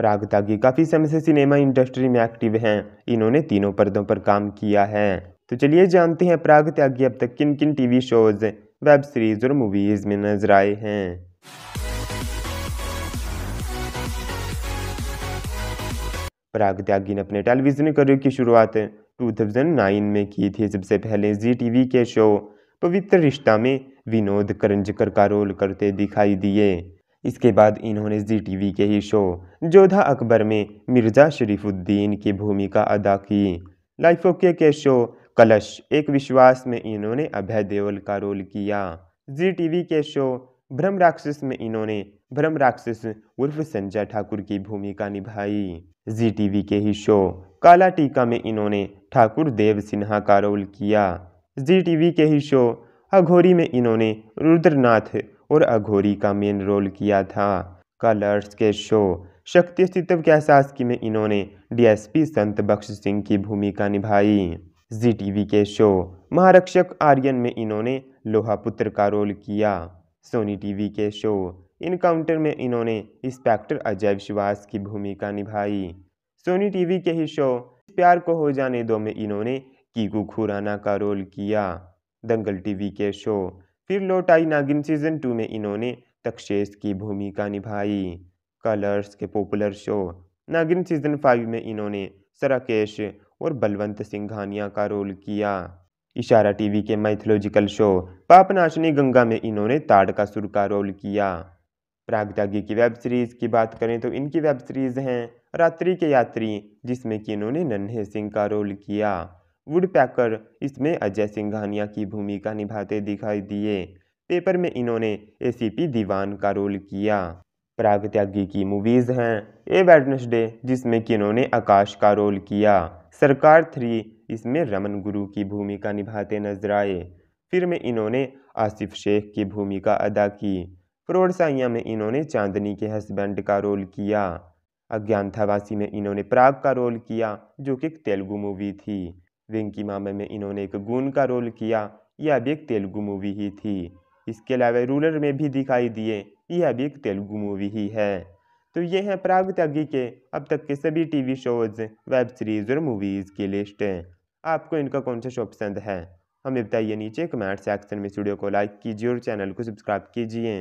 प्राग तागी काफ़ी समय से सिनेमा इंडस्ट्री में एक्टिव हैं इन्होंने तीनों पर्दों पर काम किया है तो चलिए जानते हैं प्राग त्यागी अब तक किन किन टीवी शोज वेब सीरीज और मूवीज में नजर आए हैं प्राग त्यागी ने अपने टेलीविजन करियर की शुरुआत 2009 में की थी सबसे पहले जी टीवी के शो पवित्र रिश्ता में विनोद करंजकर का रोल करते दिखाई दिए इसके बाद इन्होंने जी टी के ही शो जोधा अकबर में मिर्ज़ा शरीफुद्दीन की भूमिका अदा की लाइफ ओके के शो कलश एक विश्वास में इन्होंने अभय देओल का रोल किया जी टी के शो भ्रम राक्षस में इन्होंने भ्रम राक्षस उर्फ संजय ठाकुर की भूमिका निभाई जी टी के ही शो काला टीका में इन्होंने ठाकुर देव सिन्हा का रोल किया जी टी के ही शो अघोरी में इन्होंने रुद्रनाथ और अघोरी का मेन रोल किया था कलर्स के शो शक्ति अस्तित्व के एहसास की में इन्होंने डीएसपी संत बख्श सिंह की भूमिका निभाई जी टीवी के शो महारक्षक आर्यन में इन्होंने लोहा पुत्र का रोल किया सोनी टीवी के शो इनकाउंटर में इन्होंने इंस्पेक्टर अजय विश्वास की भूमिका निभाई सोनी टीवी के ही शो प्यार को हो जाने दो में इन्होंने कीकू खुराना का रोल किया दंगल टीवी के शो फिर लौट आई नागिन सीजन टू में इन्होंने तक्षेस की भूमिका निभाई कलर्स के popular show Naagin season five में इन्होंने सराकेश और बलवंत सिंघानिया का रोल किया इशारा टीवी के माइथोलॉजिकल शो पापनाशनी गंगा में इन्होंने ताड़ का सुर का रोल किया प्रागदागी की वेब सीरीज़ की बात करें तो इनकी वेब सीरीज़ हैं रात्रि के यात्री जिसमें कि इन्होंने नन्हे सिंह का रोल किया वुडपैकर इसमें अजय सिंघानिया की भूमिका निभाते दिखाई दिए पेपर में इन्होंने एसीपी दीवान का रोल किया प्राग त्यागी की मूवीज़ हैं ए वेडनेसडे जिसमें कि इन्होंने आकाश का रोल किया सरकार थ्री इसमें रमन गुरु की भूमिका निभाते नजर आए फिर में इन्होंने आसिफ शेख की भूमिका अदा की फ्रोड साइया में इन्होंने चांदनी के हस्बैंड का रोल किया अज्ञानतावासी में इन्होंने प्राग का रोल किया जो कि तेलुगु मूवी थी वेंकी मामा में इन्होंने एक गुण का रोल किया यह भी एक तेलुगु मूवी ही थी इसके अलावा रूलर में भी दिखाई दिए यह भी एक तेलुगु मूवी ही है तो ये हैं प्राग त्यागी के अब तक के सभी टीवी शोज़ वेब सीरीज़ और मूवीज़ की लिस्ट आपको इनका कौन सा शो पसंद है हमें बताइए नीचे कमेंट सेक्शन में स्टूडियो को लाइक कीजिए और चैनल को सब्सक्राइब कीजिए